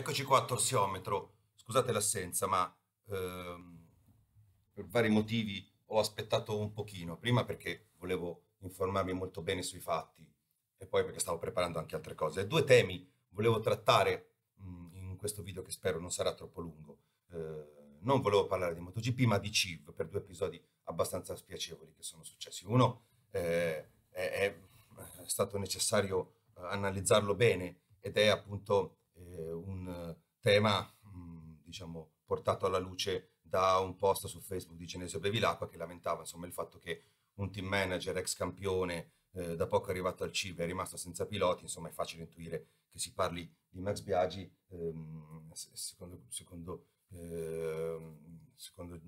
Eccoci qua a torsiometro. Scusate l'assenza, ma ehm, per vari motivi ho aspettato un pochino. Prima perché volevo informarmi molto bene sui fatti e poi perché stavo preparando anche altre cose. Due temi volevo trattare mh, mm, in questo video che spero non sarà troppo lungo. Eh, non volevo parlare di MotoGP ma di CIV per due episodi abbastanza spiacevoli che sono successi. Uno eh, è, è, stato necessario eh, analizzarlo bene ed è appunto eh, un tema diciamo, portato alla luce da un post su Facebook di Genesio Bevilacqua che lamentava insomma, il fatto che un team manager ex campione eh, da poco arrivato al CIV è rimasto senza piloti, insomma è facile intuire che si parli di Max Biagi, ehm, secondo, secondo, ehm, secondo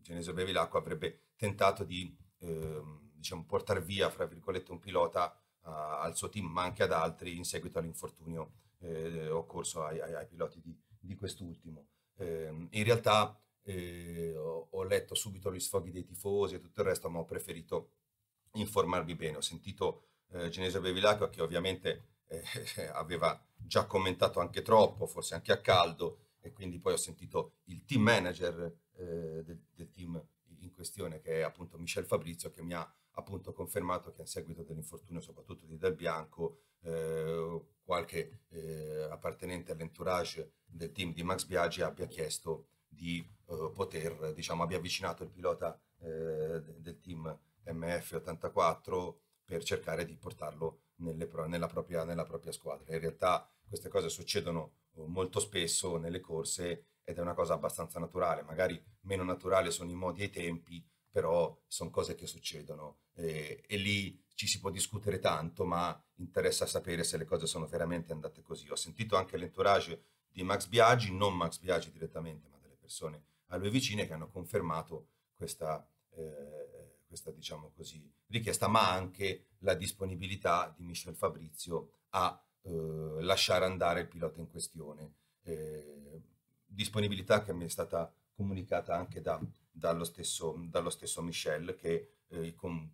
Genesio Bevilacqua avrebbe tentato di ehm, diciamo, portare via, fra virgolette, un pilota al suo team ma anche ad altri in seguito all'infortunio eh, occorso ai, ai, ai, piloti di, di quest'ultimo. Eh, in realtà eh, ho, ho, letto subito gli sfoghi dei tifosi e tutto il resto, ma ho preferito informarmi bene. Ho sentito eh, Genesio Bevilacqua che ovviamente eh, aveva già commentato anche troppo, forse anche a caldo, e quindi poi ho sentito il team manager eh, del, del team in questione, che è appunto Michel Fabrizio, che mi ha appunto confermato che a seguito dell'infortunio soprattutto di Del Bianco eh, qualche eh, appartenente all'entourage del team di Max Biaggi abbia chiesto di eh, poter, diciamo, abbia avvicinato il pilota eh, del team MF84 per cercare di portarlo pro nella, propria, nella propria squadra. In realtà queste cose succedono eh, molto spesso nelle corse ed è una cosa abbastanza naturale, magari meno naturale sono i modi e i tempi, però sono cose che succedono eh, e lì ci si può discutere tanto, ma interessa sapere se le cose sono veramente andate così. Ho sentito anche l'entourage di Max Biaggi, non Max Biaggi direttamente, ma delle persone a lui vicine che hanno confermato questa, eh, questa diciamo così, richiesta, ma anche la disponibilità di Michel Fabrizio a eh, lasciare andare il pilota in questione. Eh, disponibilità che mi è stata comunicata anche da dallo stesso, dallo stesso Michel che eh, con,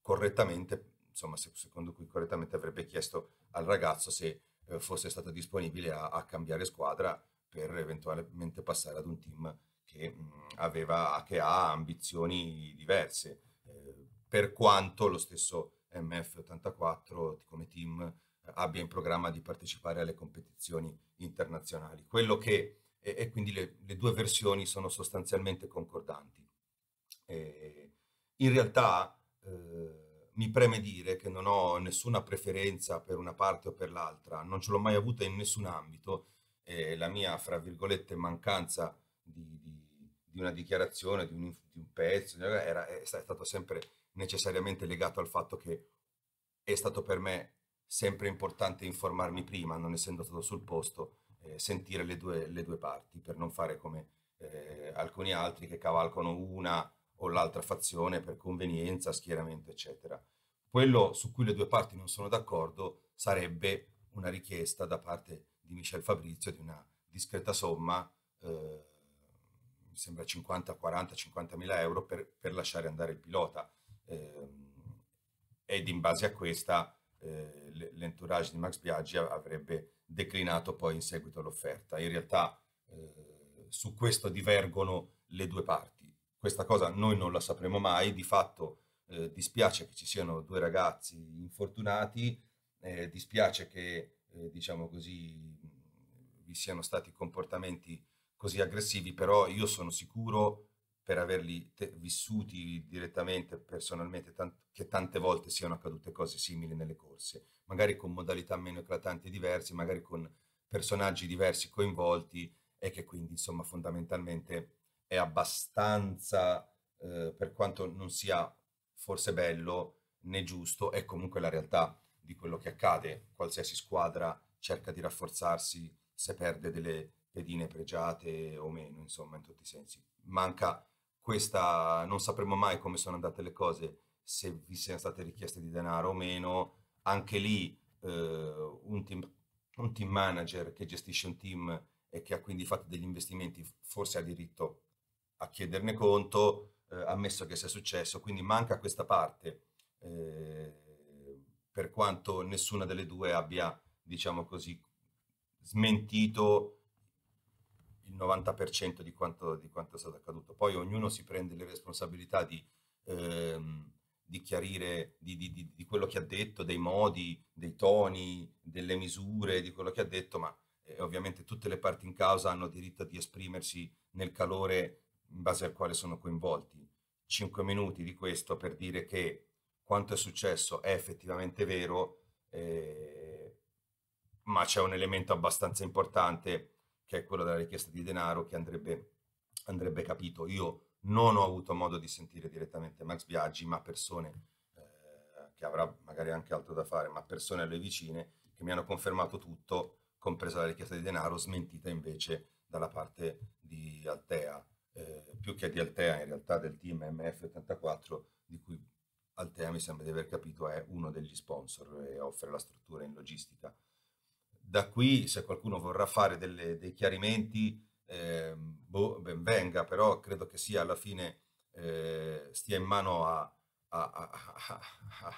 correttamente, insomma, secondo cui correttamente avrebbe chiesto al ragazzo se eh, fosse stato disponibile a, a, cambiare squadra per eventualmente passare ad un team che, mh, mm, aveva, che ha ambizioni diverse. Eh, per quanto lo stesso MF84 come team eh, abbia in programma di partecipare alle competizioni internazionali. Quello che e, e quindi le, le, due versioni sono sostanzialmente concordanti. E in realtà eh, mi preme dire che non ho nessuna preferenza per una parte o per l'altra, non ce l'ho mai avuta in nessun ambito e la mia, fra virgolette, mancanza di, di, di una dichiarazione, di un, di un pezzo, era, è stato sempre necessariamente legato al fatto che è stato per me sempre importante informarmi prima, non essendo stato sul posto, eh, sentire le due, le due, parti per non fare come eh, alcuni altri che cavalcano una o l'altra fazione per convenienza, schieramento, eccetera. Quello su cui le due parti non sono d'accordo sarebbe una richiesta da parte di Michel Fabrizio di una discreta somma, eh, mi sembra 50, 40, 50 mila euro per, per lasciare andare il pilota. Eh, ed in base a questa eh, l'entourage di Max Biaggi avrebbe declinato poi in seguito l'offerta. In realtà eh, su questo divergono le due parti. Questa cosa noi non la sapremo mai, di fatto eh, dispiace che ci siano due ragazzi infortunati, eh, dispiace che eh, diciamo così vi siano stati comportamenti così aggressivi, però io sono sicuro per averli vissuti direttamente, personalmente, tant che tante volte siano accadute cose simili nelle corse magari con modalità meno eclatanti diversi, magari con personaggi diversi coinvolti e che quindi insomma fondamentalmente è abbastanza, eh, per quanto non sia forse bello né giusto, è comunque la realtà di quello che accade. Qualsiasi squadra cerca di rafforzarsi se perde delle pedine pregiate o meno, insomma, in tutti i sensi. Manca questa, non sapremo mai come sono andate le cose, se vi siano state richieste di denaro o meno, anche lì eh, un, team, un, team, manager che gestisce un team e che ha quindi fatto degli investimenti forse ha diritto a chiederne conto, eh, ammesso che sia successo, quindi manca questa parte, eh, per quanto nessuna delle due abbia, diciamo così, smentito il 90% di quanto, di quanto è stato accaduto. Poi ognuno si prende le responsabilità di... Ehm, di chiarire di, di, di, quello che ha detto, dei modi, dei toni, delle misure, di quello che ha detto, ma eh, ovviamente tutte le parti in causa hanno diritto di esprimersi nel calore in base al quale sono coinvolti. Cinque minuti di questo per dire che quanto è successo è effettivamente vero, eh, ma c'è un elemento abbastanza importante che è quello della richiesta di denaro che andrebbe, andrebbe capito. Io non ho avuto modo di sentire direttamente Max Biaggi, ma persone eh, che avrà magari anche altro da fare, ma persone alle vicine che mi hanno confermato tutto, compresa la richiesta di denaro, smentita invece dalla parte di Altea, eh, più che di Altea in realtà del team MF84, di cui Altea mi sembra di aver capito è uno degli sponsor e offre la struttura in logistica. Da qui, se qualcuno vorrà fare delle, dei chiarimenti, eh, boh, ben venga, però credo che sia alla fine eh, stia in mano a, a, a,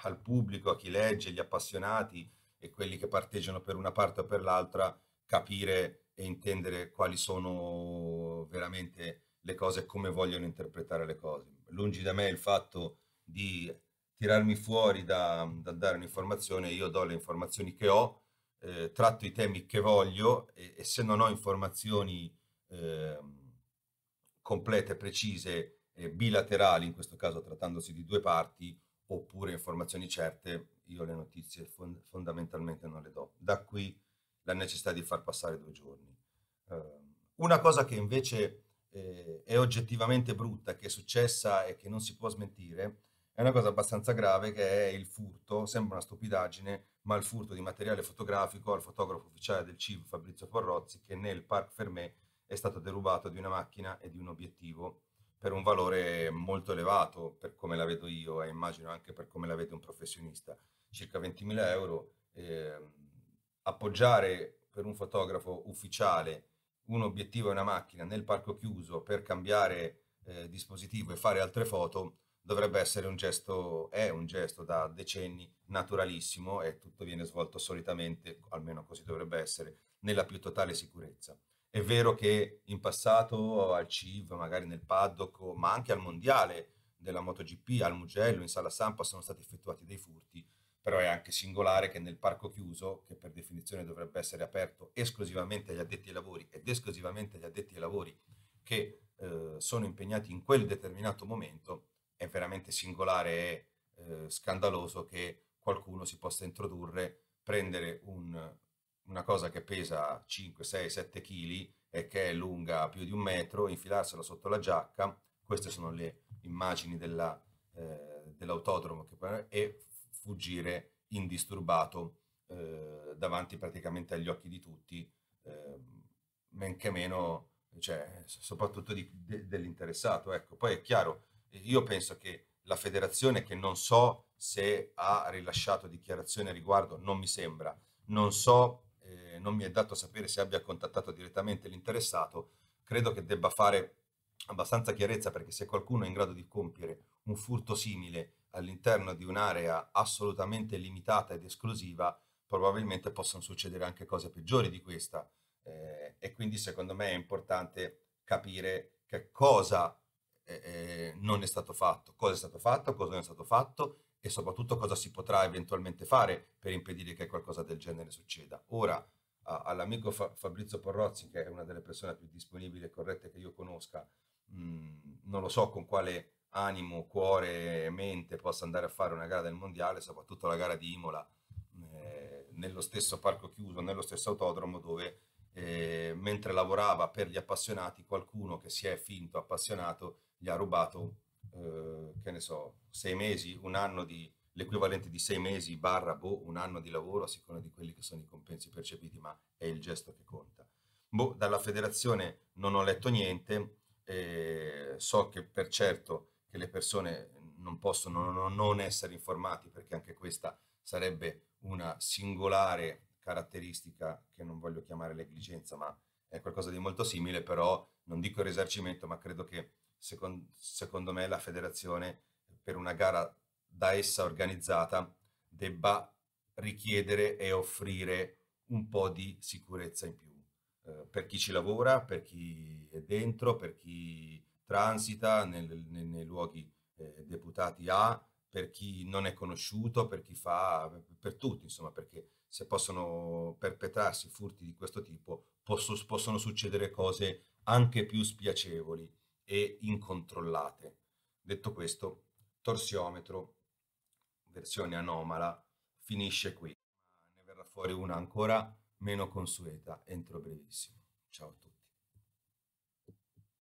al pubblico, a chi legge, gli appassionati e quelli che parteggiano per una parte o per l'altra, capire e intendere quali sono veramente le cose e come vogliono interpretare le cose. Lungi da me il fatto di tirarmi fuori da, da dare un'informazione, io do le informazioni che ho, eh, tratto i temi che voglio e, e se non ho informazioni eh, complete, precise, eh, bilaterali, in questo caso trattandosi di due parti, oppure informazioni certe, io le notizie fond fondamentalmente non le do. Da qui la necessità di far passare due giorni. Eh, una cosa che invece eh, è oggettivamente brutta, che è successa e che non si può smentire, è una cosa abbastanza grave che è il furto, sembra una stupidaggine, ma il furto di materiale fotografico al fotografo ufficiale del CIV Fabrizio Porrozzi che nel Parc Fermé è stato derubato di una macchina e di un obiettivo per un valore molto elevato, per come la vedo io e immagino anche per come la vede un professionista, circa 20.000 euro. Eh, appoggiare per un fotografo ufficiale un obiettivo e una macchina nel parco chiuso per cambiare eh, dispositivo e fare altre foto dovrebbe essere un gesto, è un gesto da decenni naturalissimo e tutto viene svolto solitamente, almeno così dovrebbe essere, nella più totale sicurezza. È vero che in passato al CIV, magari nel paddock, ma anche al mondiale della MotoGP, al Mugello, in sala stampa sono stati effettuati dei furti, però è anche singolare che nel parco chiuso, che per definizione dovrebbe essere aperto esclusivamente agli addetti ai lavori ed esclusivamente agli addetti ai lavori che eh, sono impegnati in quel determinato momento, è veramente singolare e eh, scandaloso che qualcuno si possa introdurre, prendere un una cosa che pesa 5, 6, 7 kg e che è lunga più di un metro, infilarsela sotto la giacca, queste sono le immagini della, eh, dell'autodromo, e fuggire indisturbato eh, davanti praticamente agli occhi di tutti, eh, men che meno, cioè, soprattutto di, de, dell'interessato. Ecco. Poi è chiaro, io penso che la federazione che non so se ha rilasciato dichiarazione a riguardo, non mi sembra, non so non mi è dato sapere se abbia contattato direttamente l'interessato, credo che debba fare abbastanza chiarezza perché se qualcuno è in grado di compiere un furto simile all'interno di un'area assolutamente limitata ed esclusiva, probabilmente possono succedere anche cose peggiori di questa. Eh, e quindi secondo me è importante capire che cosa eh, eh non è stato fatto, cosa è stato fatto, cosa non è stato fatto e soprattutto cosa si potrà eventualmente fare per impedire che qualcosa del genere succeda. Ora, a, all'amico Fa, Fabrizio Porrozzi, che è una delle persone più disponibili e corrette che io conosca, mh, mm, non lo so con quale animo, cuore e mente possa andare a fare una gara del mondiale, soprattutto la gara di Imola, eh, nello stesso parco chiuso, nello stesso autodromo dove eh, mentre lavorava per gli appassionati qualcuno che si è finto appassionato gli ha rubato, eh, che ne so, sei mesi, un anno di l'equivalente di sei mesi barra boh, un anno di lavoro a seconda di quelli che sono i compensi percepiti, ma è il gesto che conta. Boh, dalla federazione non ho letto niente, eh, so che per certo che le persone non possono non essere informati perché anche questa sarebbe una singolare caratteristica che non voglio chiamare negligenza, ma è qualcosa di molto simile, però non dico il risarcimento, ma credo che secondo, secondo me la federazione per una gara da essa organizzata debba richiedere e offrire un po' di sicurezza in più eh, per chi ci lavora, per chi è dentro, per chi transita nel, nel, nei luoghi eh, deputati a, per chi non è conosciuto, per chi fa, per, per tutti, insomma, perché se possono perpetrarsi furti di questo tipo posso, possono succedere cose anche più spiacevoli e incontrollate. Detto questo, torsiometro versione anomala finisce qui. Ne verrà fuori una ancora meno consueta entro brevissimo. Ciao a tutti.